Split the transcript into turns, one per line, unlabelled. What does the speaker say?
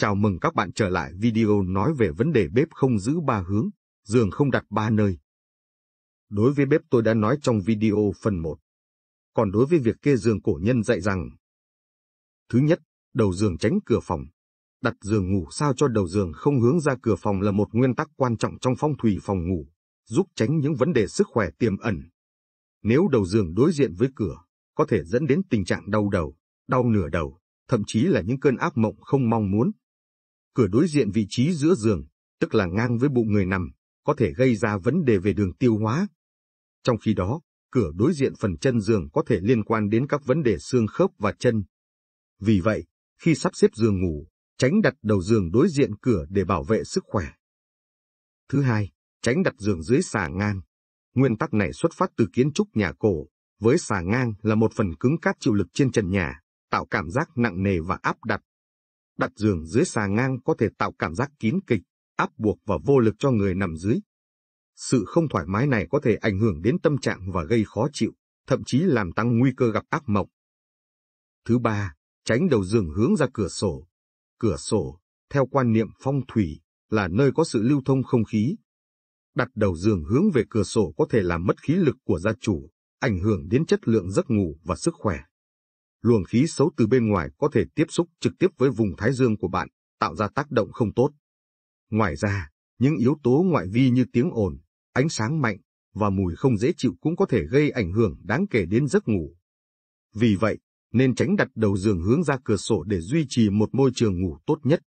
Chào mừng các bạn trở lại video nói về vấn đề bếp không giữ ba hướng, giường không đặt ba nơi. Đối với bếp tôi đã nói trong video phần 1. Còn đối với việc kê giường cổ nhân dạy rằng Thứ nhất, đầu giường tránh cửa phòng. Đặt giường ngủ sao cho đầu giường không hướng ra cửa phòng là một nguyên tắc quan trọng trong phong thủy phòng ngủ, giúp tránh những vấn đề sức khỏe tiềm ẩn. Nếu đầu giường đối diện với cửa, có thể dẫn đến tình trạng đau đầu, đau nửa đầu, thậm chí là những cơn ác mộng không mong muốn cửa đối diện vị trí giữa giường, tức là ngang với bụng người nằm, có thể gây ra vấn đề về đường tiêu hóa. Trong khi đó, cửa đối diện phần chân giường có thể liên quan đến các vấn đề xương khớp và chân. Vì vậy, khi sắp xếp giường ngủ, tránh đặt đầu giường đối diện cửa để bảo vệ sức khỏe. Thứ hai, tránh đặt giường dưới xà ngang. Nguyên tắc này xuất phát từ kiến trúc nhà cổ, với xà ngang là một phần cứng cát chịu lực trên trần nhà, tạo cảm giác nặng nề và áp đặt đặt giường dưới xà ngang có thể tạo cảm giác kín kịch, áp buộc và vô lực cho người nằm dưới. Sự không thoải mái này có thể ảnh hưởng đến tâm trạng và gây khó chịu, thậm chí làm tăng nguy cơ gặp ác mộng. Thứ ba, tránh đầu giường hướng ra cửa sổ. Cửa sổ, theo quan niệm phong thủy, là nơi có sự lưu thông không khí. Đặt đầu giường hướng về cửa sổ có thể làm mất khí lực của gia chủ, ảnh hưởng đến chất lượng giấc ngủ và sức khỏe luồng khí xấu từ bên ngoài có thể tiếp xúc trực tiếp với vùng thái dương của bạn, tạo ra tác động không tốt. Ngoài ra, những yếu tố ngoại vi như tiếng ồn, ánh sáng mạnh và mùi không dễ chịu cũng có thể gây ảnh hưởng đáng kể đến giấc ngủ. Vì vậy, nên tránh đặt đầu giường hướng ra cửa sổ để duy trì một môi trường ngủ tốt nhất.